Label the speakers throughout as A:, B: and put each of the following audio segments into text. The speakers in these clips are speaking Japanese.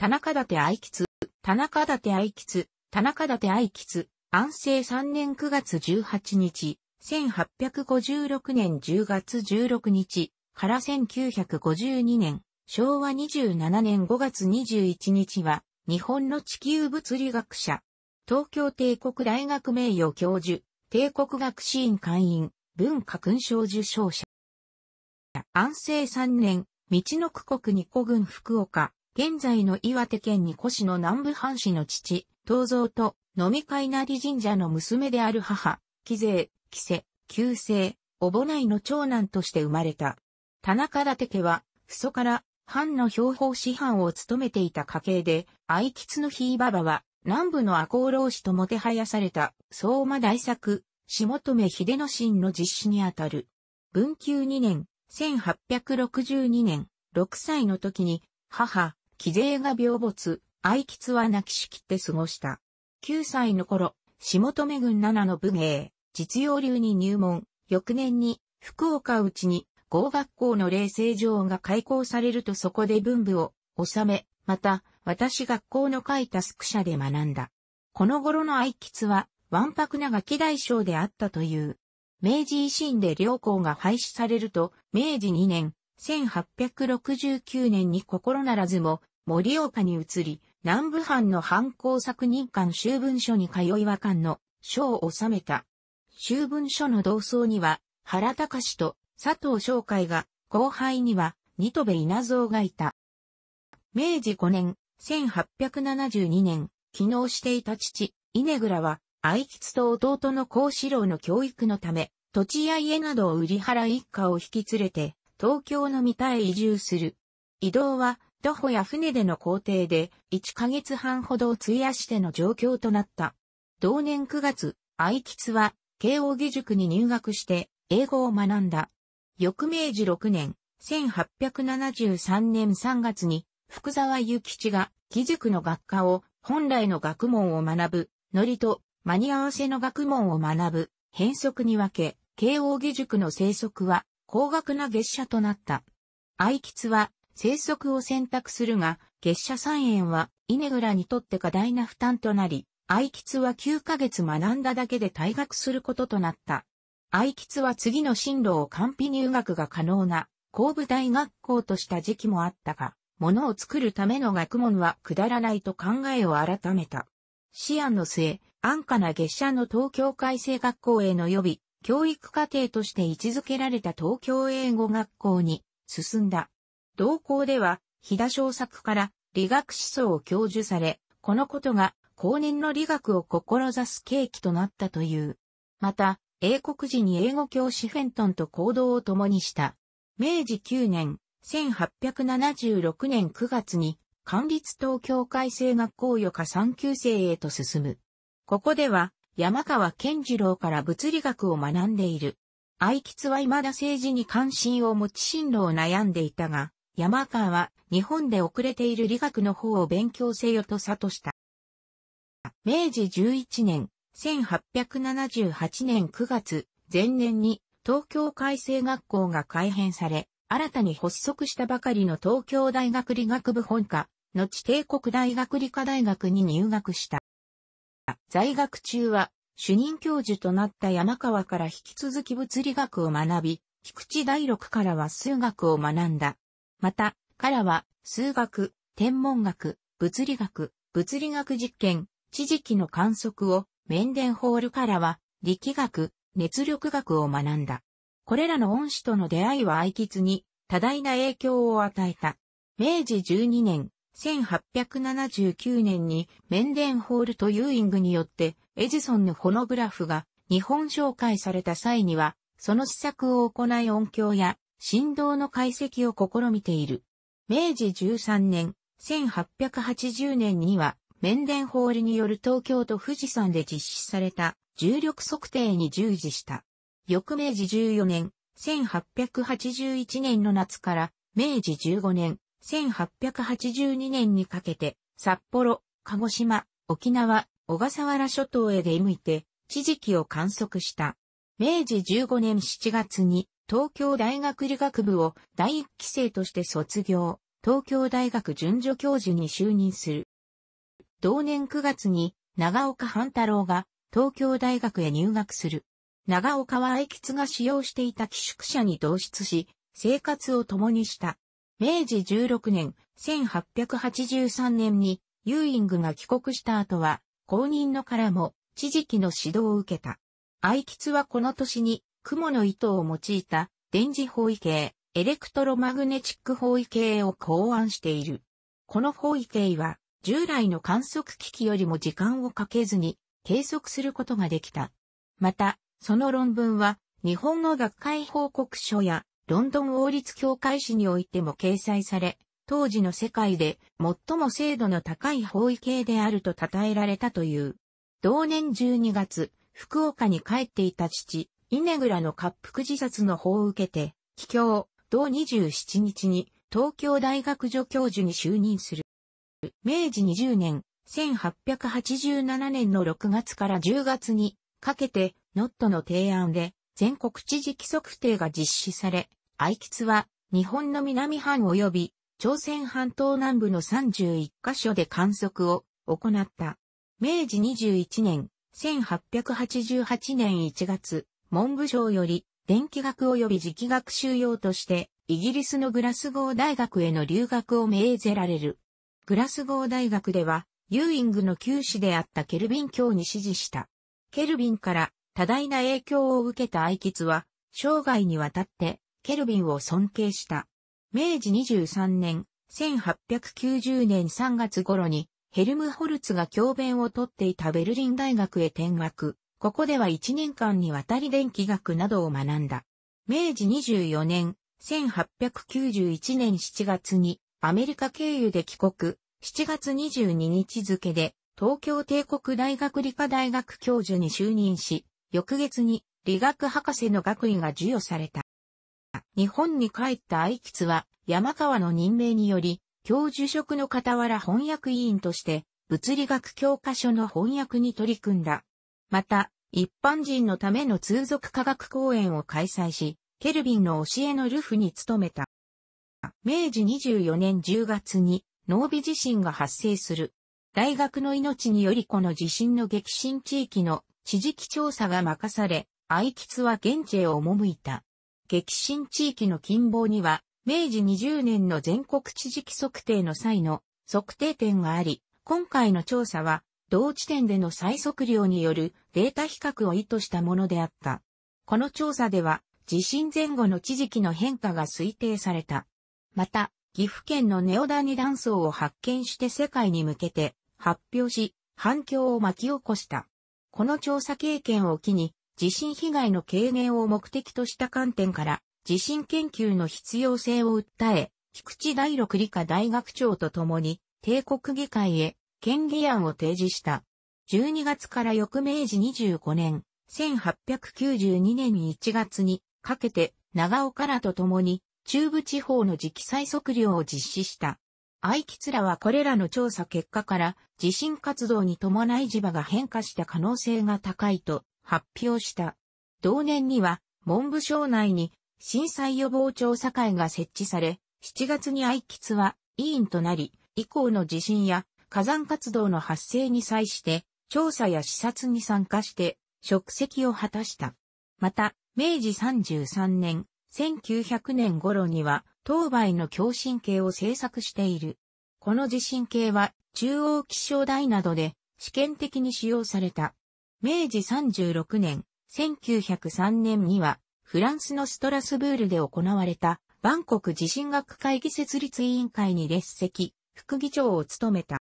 A: 田中立愛吉、田中立愛吉、田中立愛吉、安政3年9月18日、1856年10月16日、から1952年、昭和27年5月21日は、日本の地球物理学者、東京帝国大学名誉教授、帝国学士院会員、文化勲章受章者。安政3年、道の区国二古郡福岡、現在の岩手県に古市の南部藩士の父、東蔵と、飲み会なり神社の娘である母、貴勢、貴勢、旧姓、おぼないの長男として生まれた。田中立家は、父祖から、藩の標法師範を務めていた家系で、愛吉のひいばばは、南部の赤穂浪士ともてはやされた、相馬大作、下留秀之進の実施にあたる。文久2年、1862年、6歳の時に、母、気勢が病没、愛吉は泣きしきって過ごした。9歳の頃、下留軍七の武芸、実用流に入門、翌年に福岡内に合学校の霊成王が開校されるとそこで文部を収め、また、私学校の書いたスシャで学んだ。この頃の愛吉は、わんぱくなガキ大将であったという。明治維新で両校が廃止されると、明治2年、1869年に心ならずも、盛岡に移り、南部藩の藩工作任官修文書に通い和漢の書を収めた。修文書の同窓には、原隆と佐藤商会が、後輩には、二戸部稲造がいた。明治5年、1872年、昨能していた父、稲倉は、愛吉と弟の幸四郎の教育のため、土地や家などを売り払い一家を引き連れて、東京の三田へ移住する。移動は、徒歩や船での工程で1ヶ月半ほどを費やしての状況となった。同年9月、愛吉は慶応義塾に入学して英語を学んだ。翌明治6年、1873年3月に福沢諭吉が義塾の学科を本来の学問を学ぶ、ノリと間に合わせの学問を学ぶ、変則に分け、慶応義塾の生息は高額な月謝となった。愛吉は生息を選択するが、月謝三円は、イネグラにとって過大な負担となり、愛吉は9ヶ月学んだだけで退学することとなった。愛吉は次の進路を完備入学が可能な、工部大学校とした時期もあったが、物を作るための学問はくだらないと考えを改めた。試案の末、安価な月謝の東京改正学校への予備、教育課程として位置づけられた東京英語学校に進んだ。同校では、飛田小作から理学思想を教授され、このことが後年の理学を志す契機となったという。また、英国時に英語教師フェントンと行動を共にした。明治9年、1876年9月に、官立東京改正学校予科3級生へと進む。ここでは、山川健次郎から物理学を学んでいる。愛吉は未だ政治に関心を持ち進路を悩んでいたが、山川は日本で遅れている理学の方を勉強せよと悟した。明治11年、1878年9月、前年に東京改正学校が改編され、新たに発足したばかりの東京大学理学部本科、後帝国大学理科大学に入学した。在学中は、主任教授となった山川から引き続き物理学を学び、菊池大六からは数学を学んだ。また、からは、数学、天文学、物理学、物理学実験、地磁気の観測を、メンデンホールからは、力学、熱力学を学んだ。これらの恩師との出会いは愛吉に多大な影響を与えた。明治12年、1879年にメンデンホールとユーイングによってエジソンのホノグラフが日本紹介された際には、その試作を行い音響や振動の解析を試みている。明治13年、1880年には、面ホ法理による東京都富士山で実施された重力測定に従事した。翌明治14年、1881年の夏から明治15年、1882年にかけて、札幌、鹿児島、沖縄、小笠原諸島へ出向いて、地磁気を観測した。明治15年7月に東京大学理学部を第一期生として卒業、東京大学准助教授に就任する。同年9月に長岡半太郎が東京大学へ入学する。長岡は愛吉が使用していた寄宿舎に同室し、生活を共にした。明治16年、1883年にユーイングが帰国した後は、公認のからも知事期の指導を受けた。愛吉はこの年に雲の糸を用いた電磁方位計、エレクトロマグネチック方位計を考案している。この方位計は、従来の観測機器よりも時間をかけずに計測することができた。また、その論文は、日本の学会報告書や、ロンドン王立協会誌においても掲載され、当時の世界で最も精度の高い方位計であると称えられたという。同年12月、福岡に帰っていた父、イネグラの滑腹自殺の報を受けて、帰郷、同27日に東京大学助教授に就任する。明治20年、1887年の6月から10月にかけて、ノットの提案で全国知事規則定が実施され、愛吉は日本の南半及び朝鮮半島南部の31カ所で観測を行った。明治21年、1888年1月、文部省より電気学及び磁気学習用として、イギリスのグラスゴー大学への留学を命ぜられる。グラスゴー大学では、ユーイングの旧師であったケルビン教に支持した。ケルビンから多大な影響を受けた愛ツは、生涯にわたってケルビンを尊敬した。明治23年、1890年3月頃にヘルムホルツが教鞭を取っていたベルリン大学へ転学。ここでは1年間にわたり電気学などを学んだ。明治24年、1891年7月にアメリカ経由で帰国、7月22日付で東京帝国大学理科大学教授に就任し、翌月に理学博士の学位が授与された。日本に帰った愛吉は山川の任命により、教授職の傍ら翻訳委員として物理学教科書の翻訳に取り組んだ。また、一般人のための通俗科学講演を開催し、ケルビンの教えのルフに努めた。明治24年10月に、濃尾地震が発生する。大学の命によりこの地震の激震地域の地磁気調査が任され、愛吉は現地へ赴いた。激震地域の近傍には、明治20年の全国地磁気測定の際の測定点があり、今回の調査は同地点での最測量によるデータ比較を意図したものであった。この調査では、地震前後の地磁気の変化が推定された。また、岐阜県のネオダニ断層を発見して世界に向けて発表し、反響を巻き起こした。この調査経験を機に、地震被害の軽減を目的とした観点から、地震研究の必要性を訴え、菊池大六理科大学長と共に、帝国議会へ県議案を提示した。12月から翌明治25年、1892年1月にかけて長岡らと共に中部地方の磁気採測量を実施した。愛吉らはこれらの調査結果から地震活動に伴い磁場が変化した可能性が高いと発表した。同年には文部省内に震災予防調査会が設置され、7月に愛吉は委員となり、以降の地震や火山活動の発生に際して、調査や視察に参加して、職責を果たした。また、明治33年、1900年頃には、東梅の共振計を制作している。この地震計は、中央気象台などで、試験的に使用された。明治36年、1903年には、フランスのストラスブールで行われた、万国地震学会議設立委員会に列席、副議長を務めた。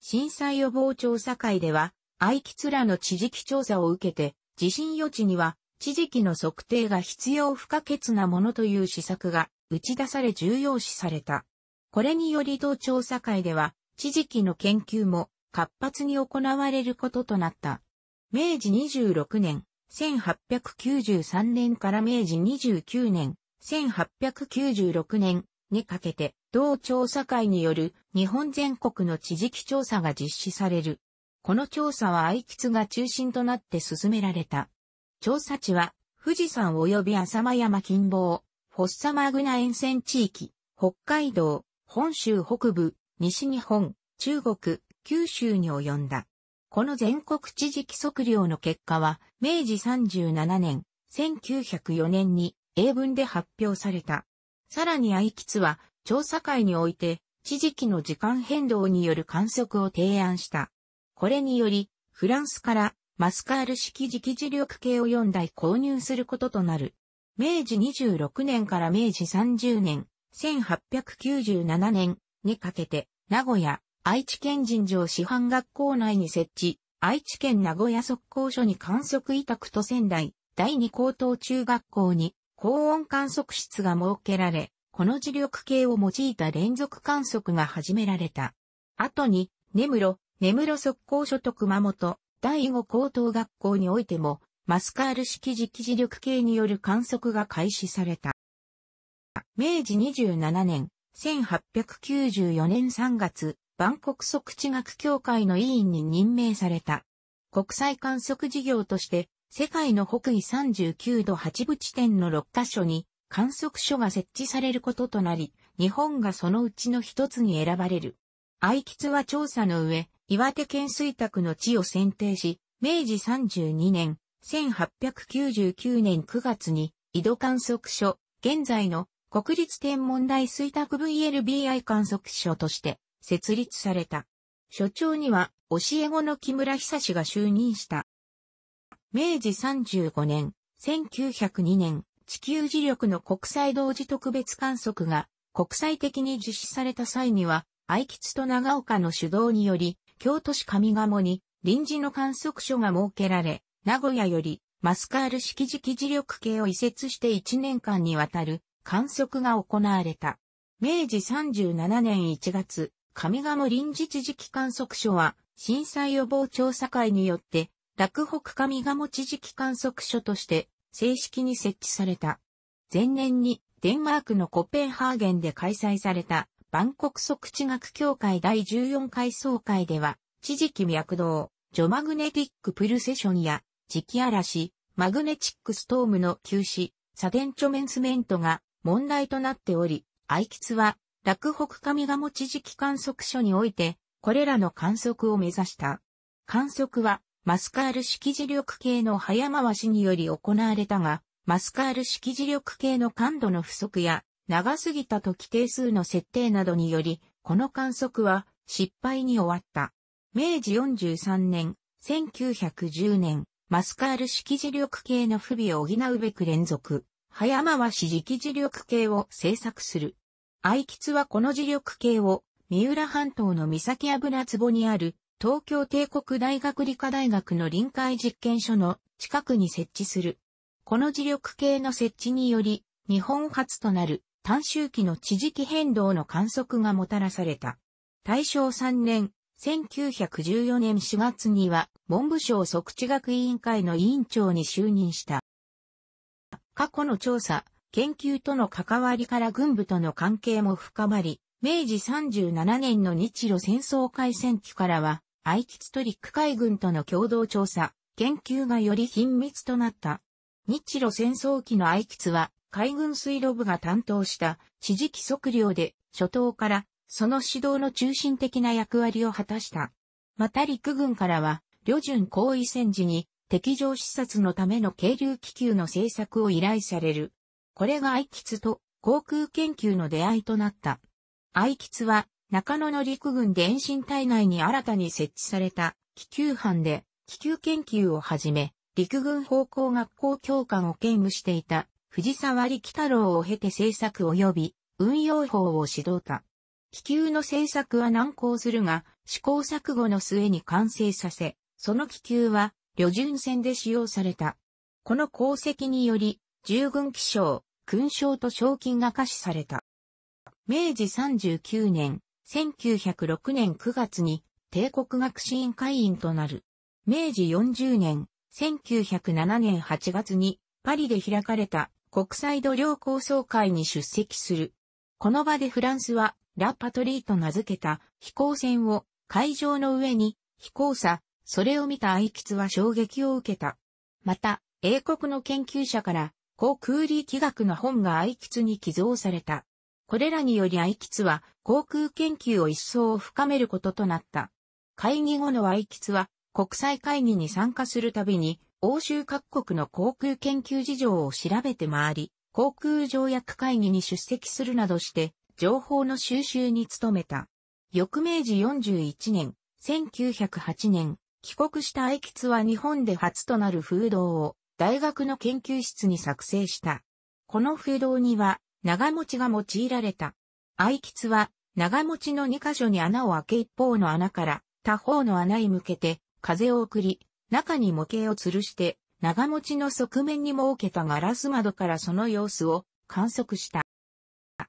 A: 震災予防調査会では、愛吉らの地磁気調査を受けて、地震予知には、地磁気の測定が必要不可欠なものという施策が打ち出され重要視された。これにより同調査会では、地磁気の研究も活発に行われることとなった。明治26年、1893年から明治29年、1896年、にかけて、同調査会による日本全国の地磁気調査が実施される。この調査は愛吉が中心となって進められた。調査地は、富士山及び浅間山近傍、フォッサマグナ沿線地域、北海道、本州北部、西日本、中国、九州に及んだ。この全国地磁気測量の結果は、明治37年、1904年に英文で発表された。さらに愛吉は、調査会において、地磁気の時間変動による観測を提案した。これにより、フランスからマスカール式磁気磁力計を4台購入することとなる。明治26年から明治30年、1897年にかけて、名古屋、愛知県人情師範学校内に設置、愛知県名古屋測候所に観測委託と仙台、第二高等中学校に高温観測室が設けられ、この磁力計を用いた連続観測が始められた。後に、根室、根室速攻所と熊本、第五高等学校においても、マスカール式磁気磁力計による観測が開始された。明治27年、1894年3月、万国測地学協会の委員に任命された。国際観測事業として世界の北緯39度8部地点の6カ所に観測所が設置されることとなり、日本がそのうちの一つに選ばれる。愛吉は調査の上、岩手県水宅の地を選定し、明治32年、1899年9月に、井戸観測所、現在の国立天文台水宅 VLBI 観測所として設立された。所長には教え子の木村久志が就任した。明治35年、1902年、地球磁力の国際同時特別観測が国際的に実施された際には、愛吉と長岡の主導により、京都市上鴨に臨時の観測所が設けられ、名古屋よりマスカール式磁気磁力計を移設して1年間にわたる観測が行われた。明治37年1月、上鴨臨時地磁気観測所は震災予防調査会によって洛北上賀茂地磁気観測所として正式に設置された。前年にデンマークのコペンハーゲンで開催された万国測地学協会第14回総会では、地磁気脈動、ジョマグネティックプルセションや磁気嵐、マグネチックストームの休止、サデンチョメンスメントが問題となっており、アイキツは、洛北上賀茂地磁気観測所において、これらの観測を目指した。観測は、マスカール式磁力系の早回しにより行われたが、マスカール式磁力系の感度の不足や、長すぎた時定数の設定などにより、この観測は失敗に終わった。明治43年、1910年、マスカール式磁力系の不備を補うべく連続、早回し磁気磁力系を製作する。愛吉はこの磁力系を、三浦半島の三崎油壺にある東京帝国大学理科大学の臨海実験所の近くに設置する。この磁力計の設置により、日本初となる短周期の地磁気変動の観測がもたらされた。大正3年、1914年4月には文部省即地学委員会の委員長に就任した。過去の調査、研究との関わりから軍部との関係も深まり、明治37年の日露戦争開戦期からは、アイキツトリック海軍との共同調査、研究がより頻密となった。日露戦争期のアイキツは、海軍水路部が担当した地磁気測量で、初頭からその指導の中心的な役割を果たした。また陸軍からは、旅順行為戦時に敵上視察のための軽流気球の製作を依頼される。これがアイキツと航空研究の出会いとなった。アイキツは中野の陸軍電信隊内に新たに設置された気球班で気球研究をはじめ、陸軍方向学校教官を兼務していた藤沢力太郎を経て制作及び運用法を指導た。気球の制作は難航するが、試行錯誤の末に完成させ、その気球は、旅順船で使用された。この功績により、従軍気象、勲章と賞金が可視された。明治39年、1906年9月に帝国学士院会員となる。明治40年、1907年8月にパリで開かれた国際度量構想会に出席する。この場でフランスはラ・パトリーと名付けた飛行船を会場の上に飛行さ、それを見た愛吉は衝撃を受けた。また、英国の研究者から、高空力学の本が愛吉に寄贈された。これらによりアイキツは航空研究を一層深めることとなった。会議後のアイキツは国際会議に参加するたびに欧州各国の航空研究事情を調べて回り、航空条約会議に出席するなどして情報の収集に努めた。翌明治41年、1908年、帰国したアイキツは日本で初となる風洞を大学の研究室に作成した。この風洞には長持ちが用いられた。愛吉は、長持ちの2箇所に穴を開け一方の穴から他方の穴へ向けて風を送り、中に模型を吊るして、長持ちの側面に設けたガラス窓からその様子を観測した。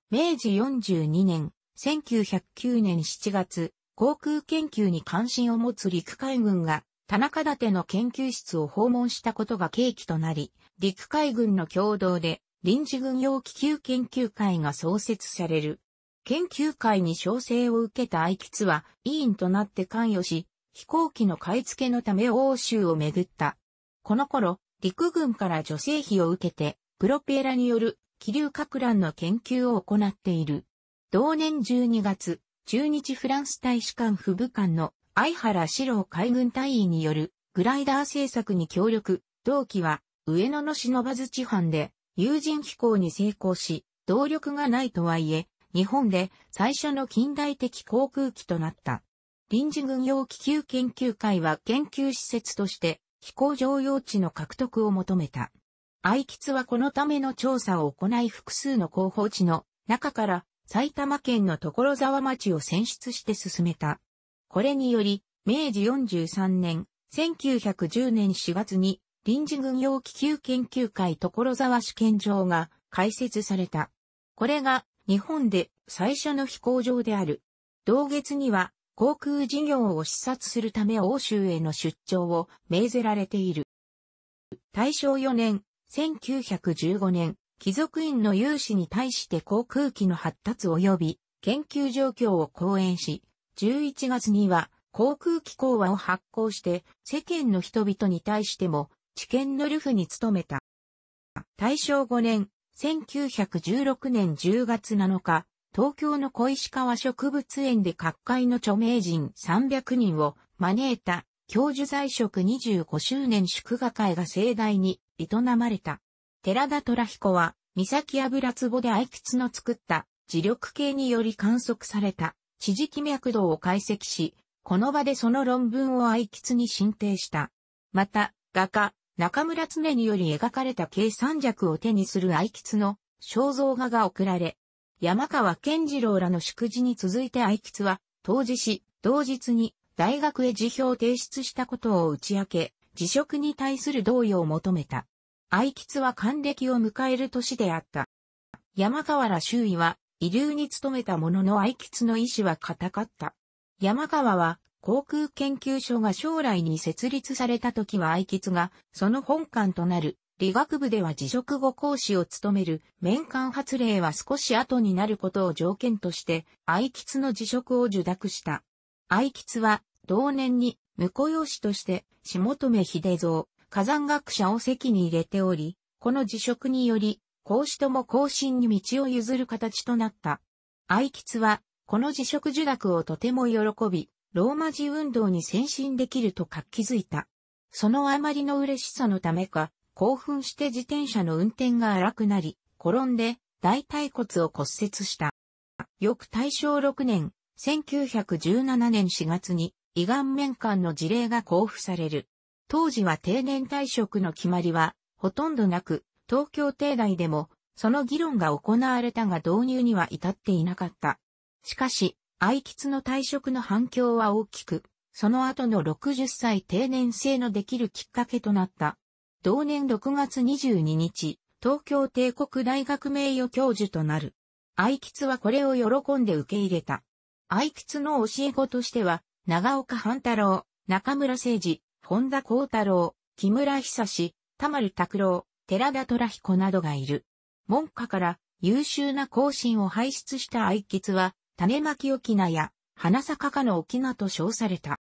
A: 明治42年、1909年7月、航空研究に関心を持つ陸海軍が、田中立の研究室を訪問したことが契機となり、陸海軍の共同で臨時軍用気球研究会が創設される。研究会に招請を受けた愛吉は委員となって関与し、飛行機の買い付けのため欧州をめぐった。この頃、陸軍から助成費を受けて、プロペラによる気流核乱の研究を行っている。同年12月、中日フランス大使館副部官の相原志郎海軍隊員によるグライダー製作に協力、同期は上野の忍ばず地藩で有人飛行に成功し、動力がないとはいえ、日本で最初の近代的航空機となった。臨時軍用気球研究会は研究施設として飛行場用地の獲得を求めた。愛吉はこのための調査を行い複数の候補地の中から埼玉県の所沢町を選出して進めた。これにより、明治43年、1910年4月に臨時軍用気球研究会所沢試験場が開設された。これが日本で最初の飛行場である。同月には航空事業を視察するため欧州への出張を命ぜられている。大正4年、1915年、貴族院の有志に対して航空機の発達及び研究状況を講演し、11月には航空機講話を発行して世間の人々に対しても知見のルフに勤めた。大正5年、1916年10月7日、東京の小石川植物園で各界の著名人300人を招いた教授在職25周年祝賀会が盛大に営まれた。寺田虎彦は、三崎油壺で愛吉の作った磁力計により観測された地磁気脈動を解析し、この場でその論文を愛吉に進呈した。また、画家、中村常により描かれた計三尺を手にする愛吉の肖像画が贈られ、山川健次郎らの祝辞に続いて愛吉は、当時し、同日に大学へ辞表を提出したことを打ち明け、辞職に対する同意を求めた。愛吉は還暦を迎える年であった。山川ら周囲は、遺留に努めたものの愛吉の意志は固かった。山川は、航空研究所が将来に設立された時は愛吉が、その本館となる、理学部では辞職後講師を務める、面館発令は少し後になることを条件として、愛吉の辞職を受諾した。愛吉は、同年に、婿養子として、下留秀蔵、火山学者を席に入れており、この辞職により、講師とも更新に道を譲る形となった。愛吉は、この辞職受諾をとても喜び、ローマ字運動に先進できると活気づいた。そのあまりの嬉しさのためか、興奮して自転車の運転が荒くなり、転んで大腿骨を骨折した。翌大正6年、1917年4月に胃がん面間の事例が交付される。当時は定年退職の決まりはほとんどなく、東京帝大でもその議論が行われたが導入には至っていなかった。しかし、愛吉の退職の反響は大きく、その後の60歳定年制のできるきっかけとなった。同年6月22日、東京帝国大学名誉教授となる。愛吉はこれを喜んで受け入れた。愛吉の教え子としては、長岡半太郎、中村誠二、本田幸太郎、木村久志、田丸拓郎、寺田虎彦などがいる。門下から優秀な後進を輩出した愛吉は、種まき沖縄や花坂家の沖縄と称された。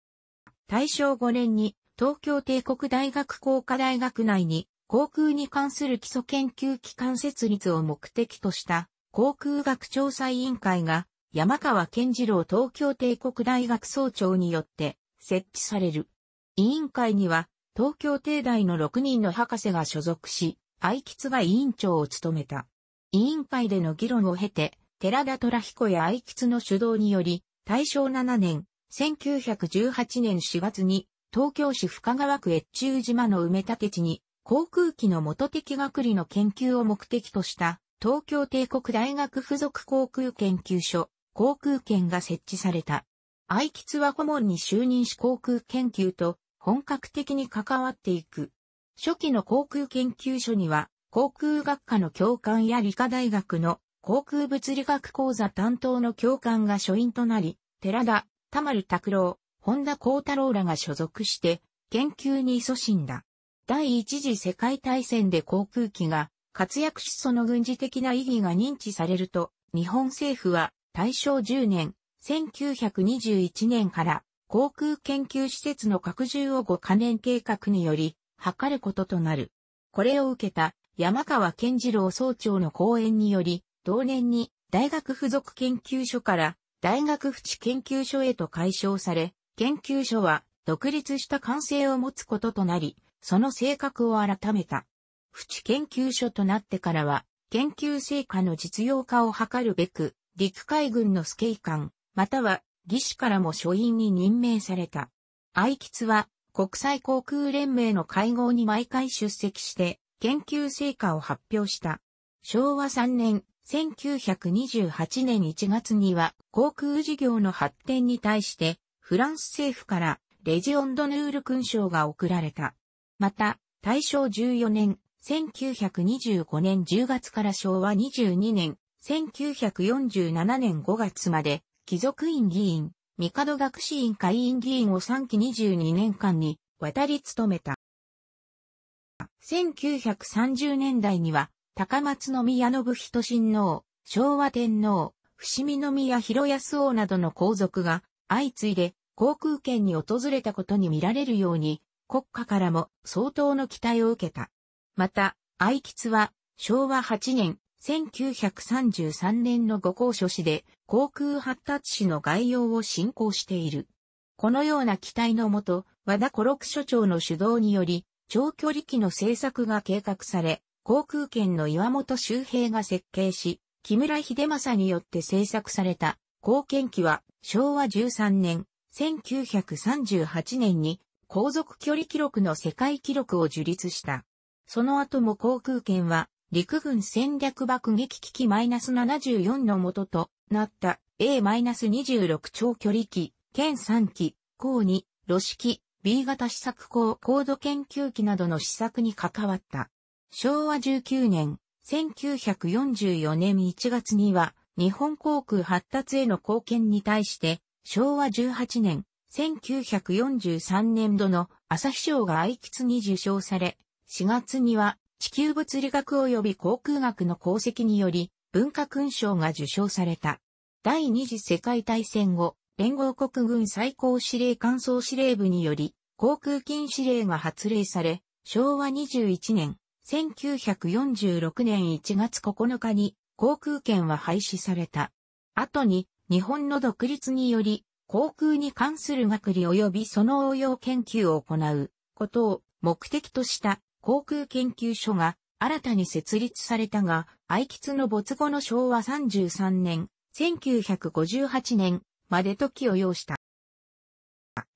A: 大正5年に東京帝国大学工科大学内に航空に関する基礎研究機関設立を目的とした航空学調査委員会が山川健次郎東京帝国大学総長によって設置される。委員会には東京帝大の6人の博士が所属し、愛吉が委員長を務めた。委員会での議論を経て、寺田虎彦や愛吉の主導により、大正7年、1918年4月に、東京市深川区越中島の埋め立て地に、航空機の元的学理の研究を目的とした、東京帝国大学附属航空研究所、航空券が設置された。愛吉は顧問に就任し航空研究と本格的に関わっていく。初期の航空研究所には、航空学科の教官や理科大学の航空物理学講座担当の教官が所員となり、寺田、田丸拓郎、本田幸太郎らが所属して、研究に勤しんだ。第一次世界大戦で航空機が活躍しその軍事的な意義が認知されると、日本政府は大正10年、1921年から航空研究施設の拡充を5カ年計画により、図ることとなる。これを受けた山川健次郎総長の講演により、同年に大学附属研究所から大学府地研究所へと解消され、研究所は独立した完成を持つこととなり、その性格を改めた。府地研究所となってからは、研究成果の実用化を図るべく、陸海軍のスケイ官、または技師からも書員に任命された。愛吉は国際航空連盟の会合に毎回出席して研究成果を発表した。昭和3年、1928年1月には航空事業の発展に対してフランス政府からレジオンドヌール勲章が贈られた。また、大正14年、1925年10月から昭和22年、1947年5月まで、貴族院議員、帝学士院会員議員を3期22年間に渡り務めた。1930年代には高松宮信人親王、昭和天皇、伏見宮広安王などの皇族が相次いで航空圏に訪れたことに見られるように国家からも相当の期待を受けた。また、愛吉は昭和8年1933年のご公書誌で航空発達史の概要を進行している。このような期待のもと、和田五六所長の主導により長距離機の製作が計画され、航空券の岩本周平が設計し、木村秀正によって制作された、貢献機は昭和13年、1938年に航続距離記録の世界記録を樹立した。その後も航空券は陸軍戦略爆撃機機 -74 の元となった A-26 長距離機、県3機、項2、ロ式、機、B 型試作高高度研究機などの試作に関わった。昭和19年、1944年1月には、日本航空発達への貢献に対して、昭和18年、1943年度の朝日賞が愛吉に受賞され、4月には地球物理学及び航空学の功績により文化勲章が受賞された。第二次世界大戦後、連合国軍最高司令官総司令部により航空禁止令が発令され、昭和21年1946年1月9日に航空券は廃止された。後に日本の独立により航空に関する学理及びその応用研究を行うことを目的とした航空研究所が新たに設立されたが、愛吉の没後の昭和33年、1958年まで時を要した。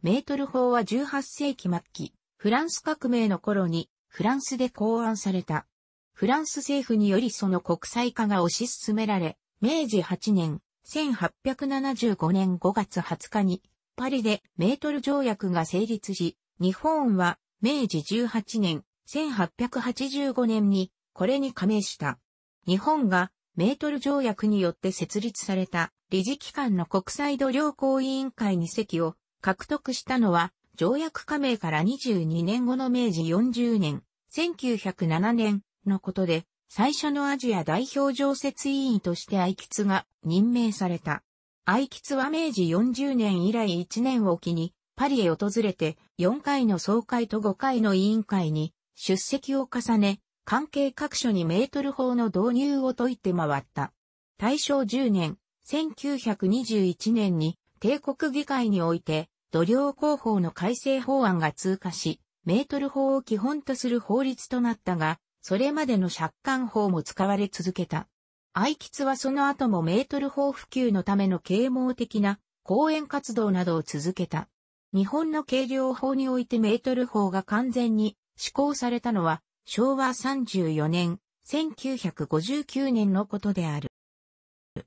A: メートル法は18世紀末期、フランス革命の頃にフランスで考案された。フランス政府によりその国際化が推し進められ、明治8年、1875年5月20日に、パリでメートル条約が成立し、日本は明治18年、1885年にこれに加盟した。日本がメートル条約によって設立された理事機関の国際度量行委員会に席を獲得したのは条約加盟から22年後の明治40年、1907年のことで、最初のアジア代表常設委員として愛吉が任命された。愛吉は明治40年以来1年を機に、パリへ訪れて4回の総会と5回の委員会に出席を重ね、関係各所にメートル法の導入を説いて回った。大正10年、1921年に帝国議会において土量工法の改正法案が通過し、メートル法を基本とする法律となったが、それまでの借款法も使われ続けた。愛吉はその後もメートル法普及のための啓蒙的な講演活動などを続けた。日本の計量法においてメートル法が完全に施行されたのは昭和34年、1959年のことである。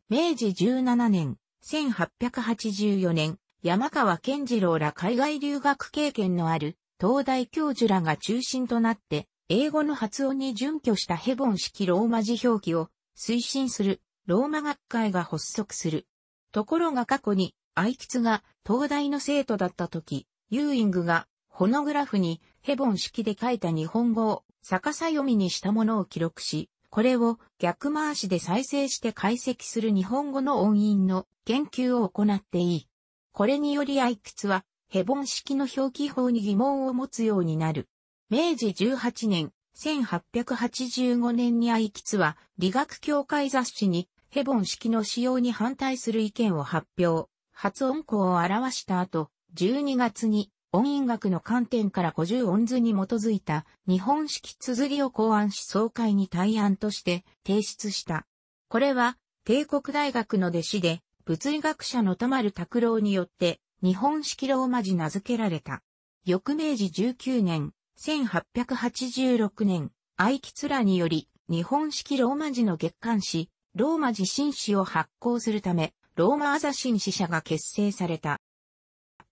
A: 明治17年、1884年、山川健次郎ら海外留学経験のある東大教授らが中心となって、英語の発音に準拠したヘボン式ローマ字表記を推進するローマ学会が発足する。ところが過去に、愛吉が東大の生徒だった時、ユーイングがホノグラフにヘボン式で書いた日本語を逆さ読みにしたものを記録し、これを逆回しで再生して解析する日本語の音韻の研究を行っていい。これにより愛屈は、ヘボン式の表記法に疑問を持つようになる。明治18年、1885年に愛ツは理学協会雑誌にヘボン式の使用に反対する意見を発表。発音項を表した後、12月に音韻学の観点から50音図に基づいた日本式綴りを考案し総会に対案として提出した。これは帝国大学の弟子で物理学者の田丸拓郎によって、日本式ローマ字名付けられた。翌明治19年、1886年、愛吉らにより、日本式ローマ字の月刊誌、ローマ字新誌を発行するため、ローマアザ新誌社が結成された。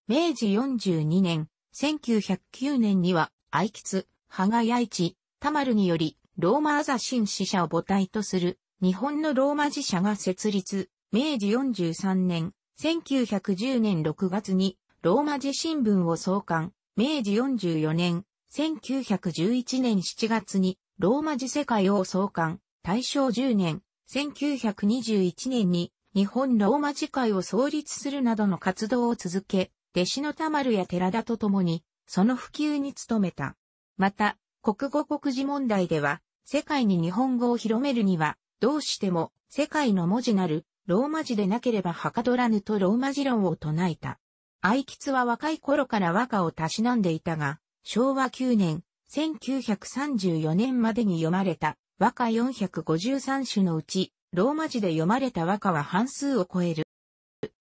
A: 明治42年、1909年には、愛吉、羽賀八一、田丸により、ローマアザ新誌社を母体とする、日本のローマ字社が設立、明治43年、1910年6月に、ローマ字新聞を創刊、明治44年、1911年7月に、ローマ字世界を創刊、大正10年、1921年に、日本ローマ字会を創立するなどの活動を続け、弟子の田丸や寺田と共に、その普及に努めた。また、国語国字問題では、世界に日本語を広めるには、どうしても、世界の文字なる、ローマ字でなければはかどらぬとローマ字論を唱えた。愛吉は若い頃から和歌をたしなんでいたが、昭和9年、1934年までに読まれた和歌453首のうち、ローマ字で読まれた和歌は半数を超える。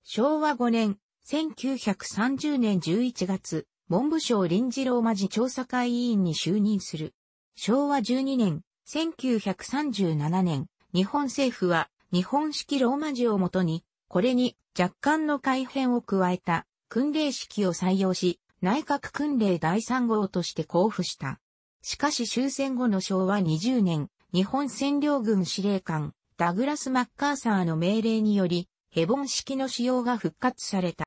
A: 昭和5年、1930年11月、文部省臨時ローマ字調査会委員に就任する。昭和12年、1937年、日本政府は日本式ローマ字をもとに、これに若干の改変を加えた訓令式を採用し、内閣訓令第3号として交付した。しかし終戦後の昭和20年、日本占領軍司令官、ダグラス・マッカーサーの命令により、ヘボン式の使用が復活された。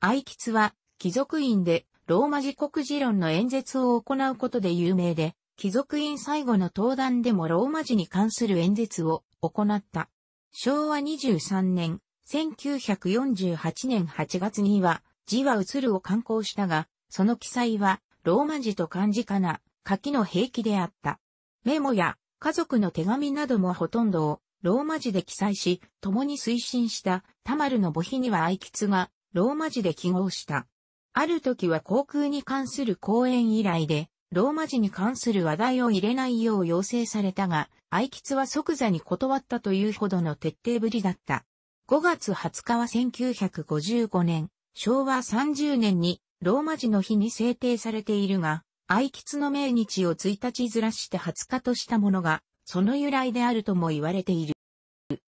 A: 愛吉は、貴族院で、ローマ字国字論の演説を行うことで有名で、貴族院最後の登壇でもローマ字に関する演説を行った。昭和23年、1948年8月には、字は移るを刊行したが、その記載は、ローマ字と漢字かな、書きの兵器であった。メモや、家族の手紙などもほとんどを、ローマ字で記載し、共に推進した、タマルの母碑には愛吉が、ローマ字で記号した。ある時は航空に関する講演以来で、ローマ字に関する話題を入れないよう要請されたが、愛吉は即座に断ったというほどの徹底ぶりだった。5月20日は1955年、昭和30年にローマ字の日に制定されているが、愛吉の命日を1日ずらして20日としたものが、その由来であるとも言われている。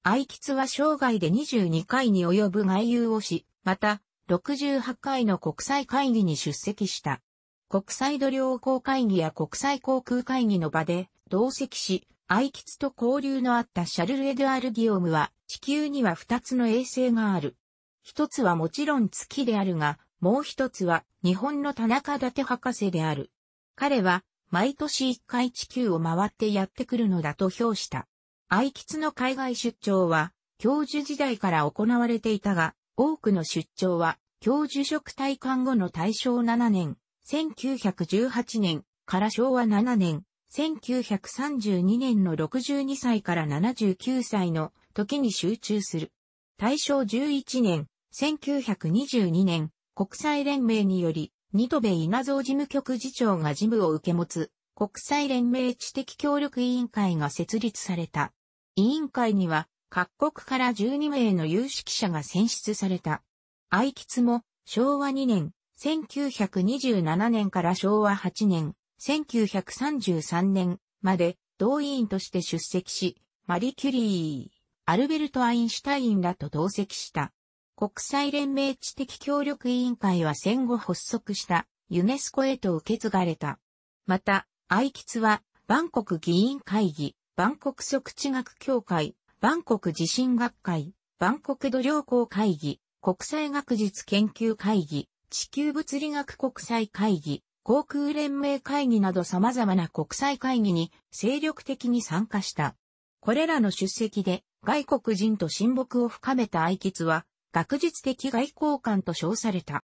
A: 愛吉は生涯で22回に及ぶ外遊をし、また、68回の国際会議に出席した。国際度量公会議や国際航空会議の場で同席し、愛吉と交流のあったシャルル・エドアル・ル・ギオムは、地球には二つの衛星がある。一つはもちろん月であるが、もう一つは日本の田中伊達博士である。彼は毎年一回地球を回ってやってくるのだと評した。愛吉の海外出張は教授時代から行われていたが、多くの出張は教授職体官後の大正7年、1918年から昭和7年、1932年の62歳から79歳の時に集中する。大正11年、1922年、国際連盟により、ニトベ稲造事務局次長が事務を受け持つ、国際連盟知的協力委員会が設立された。委員会には、各国から12名の有識者が選出された。愛吉も、昭和2年、1927年から昭和8年、1933年まで同委員として出席し、マリ・キュリー、アルベルト・アインシュタインらと同席した。国際連盟知的協力委員会は戦後発足したユネスコへと受け継がれた。また、アイキツは、バンコク議員会議、バンコク即地学協会、バンコク地震学会、バンコク度壌衡会議、国際学術研究会議、地球物理学国際会議、航空連盟会議など様々な国際会議に精力的に参加した。これらの出席で外国人と親睦を深めた愛吉は学術的外交官と称された。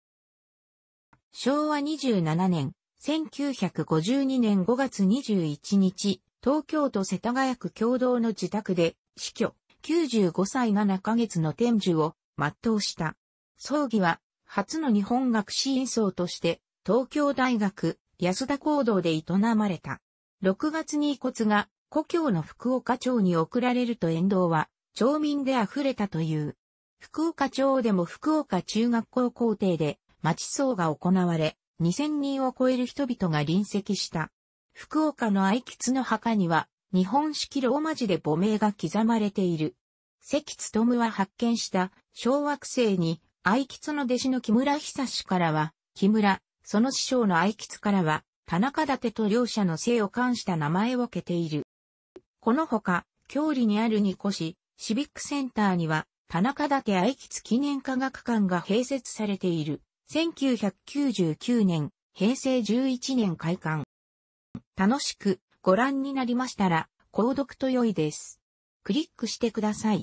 A: 昭和27年、1952年5月21日、東京都世田谷区共同の自宅で死去95歳7ヶ月の天寿を全うした。葬儀は初の日本学士院層として、東京大学安田講堂で営まれた。6月に遺骨が故郷の福岡町に送られると沿道は町民で溢れたという。福岡町でも福岡中学校校庭で町葬が行われ、2000人を超える人々が臨席した。福岡の愛吉の墓には、日本式ローマ字で母名が刻まれている。関努は発見した小惑星に愛吉の弟子の木村久氏からは、木村、その師匠の愛吉からは、田中立と両者の姓を冠した名前を受けている。このほか、郷里にある二越市、シビックセンターには、田中立愛吉記念科学館が併設されている。1999年、平成11年開館。楽しくご覧になりましたら、購読と良いです。クリックしてください。